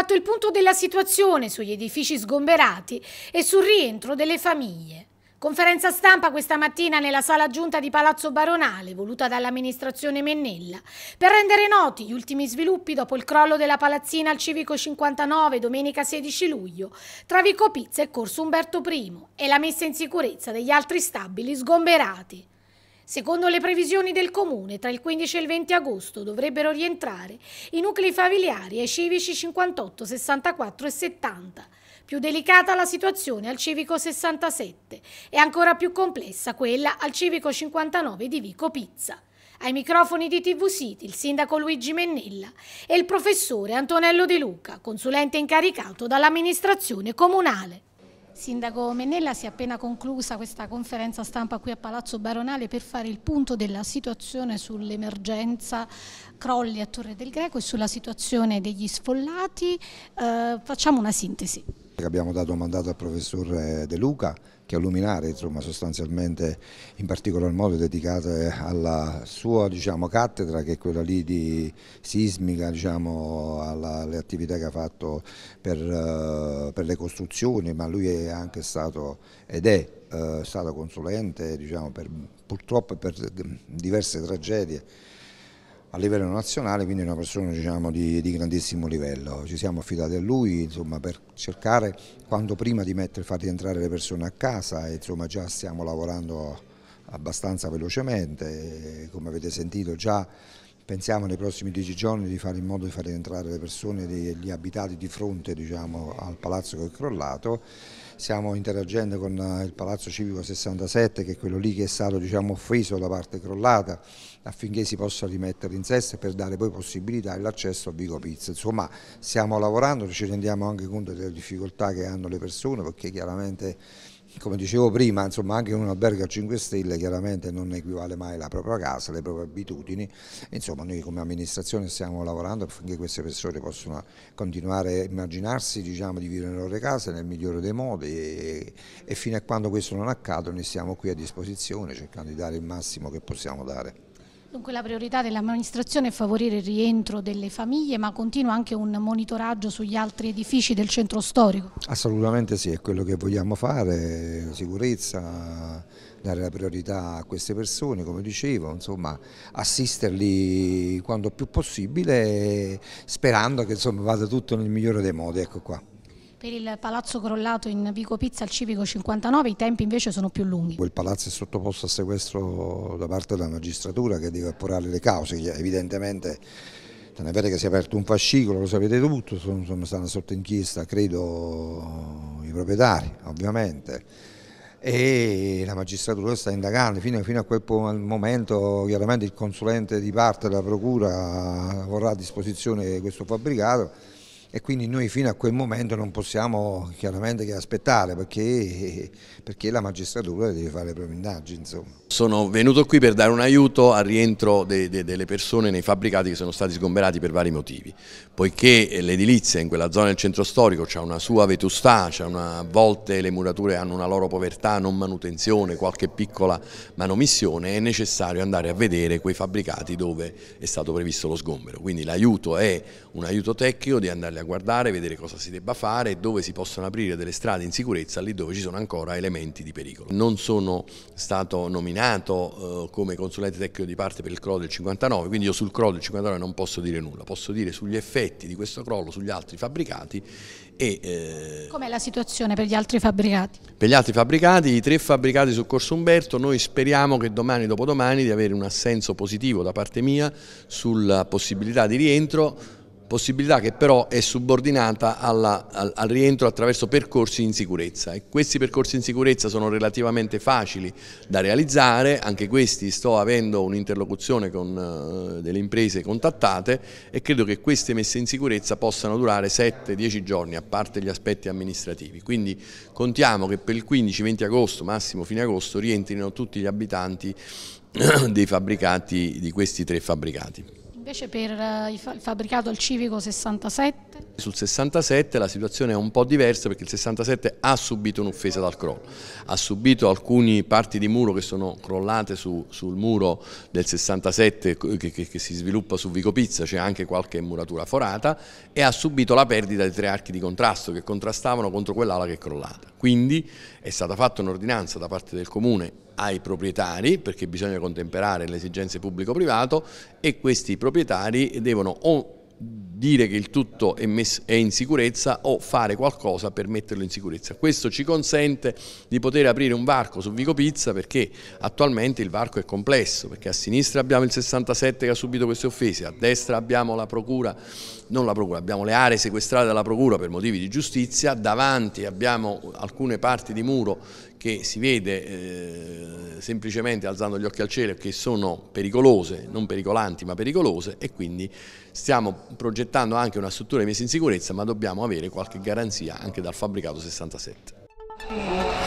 fatto il punto della situazione sugli edifici sgomberati e sul rientro delle famiglie. Conferenza stampa questa mattina nella sala giunta di Palazzo Baronale, voluta dall'amministrazione Mennella, per rendere noti gli ultimi sviluppi dopo il crollo della palazzina al Civico 59 domenica 16 luglio tra Vico Pizza e Corso Umberto I e la messa in sicurezza degli altri stabili sgomberati. Secondo le previsioni del Comune, tra il 15 e il 20 agosto dovrebbero rientrare i nuclei familiari ai civici 58, 64 e 70. Più delicata la situazione al civico 67 e ancora più complessa quella al civico 59 di Vico Pizza. Ai microfoni di TV City il sindaco Luigi Mennella e il professore Antonello De Luca, consulente incaricato dall'amministrazione comunale. Sindaco Mennella, si è appena conclusa questa conferenza stampa qui a Palazzo Baronale per fare il punto della situazione sull'emergenza crolli a Torre del Greco e sulla situazione degli sfollati. Eh, facciamo una sintesi. Abbiamo dato mandato al professor eh, De Luca che è un luminare insomma, sostanzialmente in particolar modo dedicato eh, alla sua diciamo, cattedra che è quella lì di sismica, diciamo, alla, alle attività che ha fatto per, eh, per le costruzioni, ma lui è anche stato ed è stato consulente diciamo, per, purtroppo per diverse tragedie a livello nazionale, quindi è una persona diciamo, di, di, grandissimo livello. Ci siamo affidati a lui insomma, per cercare quanto prima di mettere, far rientrare le persone a casa e insomma, già stiamo lavorando abbastanza velocemente, come avete sentito già pensiamo nei prossimi dieci giorni di fare in modo di far entrare le persone gli abitati di fronte diciamo, al palazzo che è crollato. Stiamo interagendo con eh, il Palazzo Civico 67 che è quello lì che è stato diciamo, offeso la parte crollata affinché si possa rimettere in sesto per dare poi possibilità all'accesso a Vigo Pizza. Insomma stiamo lavorando, ci rendiamo anche conto delle difficoltà che hanno le persone perché chiaramente come dicevo prima, insomma, anche un albergo a 5 stelle chiaramente non equivale mai alla propria casa, alle proprie abitudini. Insomma, noi come amministrazione stiamo lavorando affinché queste persone possano continuare a immaginarsi diciamo, di vivere nelle loro case nel migliore dei modi e, e fino a quando questo non accade noi siamo qui a disposizione cercando di dare il massimo che possiamo dare. Dunque la priorità dell'amministrazione è favorire il rientro delle famiglie ma continua anche un monitoraggio sugli altri edifici del centro storico? Assolutamente sì, è quello che vogliamo fare, sicurezza, dare la priorità a queste persone come dicevo, insomma assisterli quanto più possibile sperando che insomma, vada tutto nel migliore dei modi, ecco qua. Per il palazzo crollato in Vico Pizza al Civico 59 i tempi invece sono più lunghi. Quel palazzo è sottoposto a sequestro da parte della magistratura che deve appurare le cause, evidentemente non è vero che si è aperto un fascicolo, lo sapete tutto, sono, sono stati sotto inchiesta, credo, i proprietari, ovviamente, e la magistratura sta indagando, fino, fino a quel momento chiaramente il consulente di parte della procura vorrà a disposizione questo fabbricato, e quindi noi fino a quel momento non possiamo chiaramente che aspettare perché, perché la magistratura deve fare le proprie indagini. Insomma. Sono venuto qui per dare un aiuto al rientro de, de, delle persone nei fabbricati che sono stati sgomberati per vari motivi, poiché l'edilizia in quella zona del centro storico ha una sua vetustà, a volte le murature hanno una loro povertà, non manutenzione, qualche piccola manomissione, è necessario andare a vedere quei fabbricati dove è stato previsto lo sgombero, quindi l'aiuto è un aiuto tecnico di andare a da guardare, vedere cosa si debba fare, dove si possono aprire delle strade in sicurezza, lì dove ci sono ancora elementi di pericolo. Non sono stato nominato eh, come consulente tecnico di parte per il crollo del 59, quindi io sul crollo del 59 non posso dire nulla, posso dire sugli effetti di questo crollo sugli altri fabbricati. E, eh, Com'è la situazione per gli altri fabbricati? Per gli altri fabbricati, i tre fabbricati su Corso Umberto, noi speriamo che domani dopodomani di avere un assenso positivo da parte mia sulla possibilità di rientro possibilità che però è subordinata alla, al, al, rientro attraverso percorsi in sicurezza e questi percorsi in sicurezza sono relativamente facili da realizzare, anche questi sto avendo un'interlocuzione con uh, delle imprese contattate e credo che queste messe in sicurezza possano durare 7-10 giorni a parte gli aspetti amministrativi, quindi contiamo che per il 15-20 agosto, massimo fine agosto, rientrino tutti gli abitanti dei fabbricati, di questi tre fabbricati. Invece per eh, il fabbricato al civico 67? Sul 67 la situazione è un po' diversa perché il 67 ha subito un'offesa dal crollo, ha subito alcune parti di muro che sono crollate su, sul muro del 67 che, che, che si sviluppa su Vico Pizza, c'è anche qualche muratura forata e ha subito la perdita di tre archi di contrasto che contrastavano contro quell'ala che è crollata. Quindi è stata fatta un'ordinanza da parte del comune ai proprietari perché bisogna contemperare le esigenze pubblico-privato e questi proprietari devono o dire che il tutto è, è, in sicurezza o fare qualcosa per metterlo in sicurezza. Questo ci consente di poter aprire un varco su Vico Pizza perché attualmente il varco è complesso, perché a sinistra abbiamo il 67 che ha subito queste offese, a destra abbiamo la procura, non la procura, abbiamo le aree sequestrate dalla procura per motivi di giustizia, davanti abbiamo alcune parti di muro che si vede eh, semplicemente alzando gli occhi al cielo che sono pericolose, non pericolanti ma pericolose e quindi stiamo progettando progettando anche una struttura messa in sicurezza, ma dobbiamo avere qualche garanzia anche dal fabbricato 67.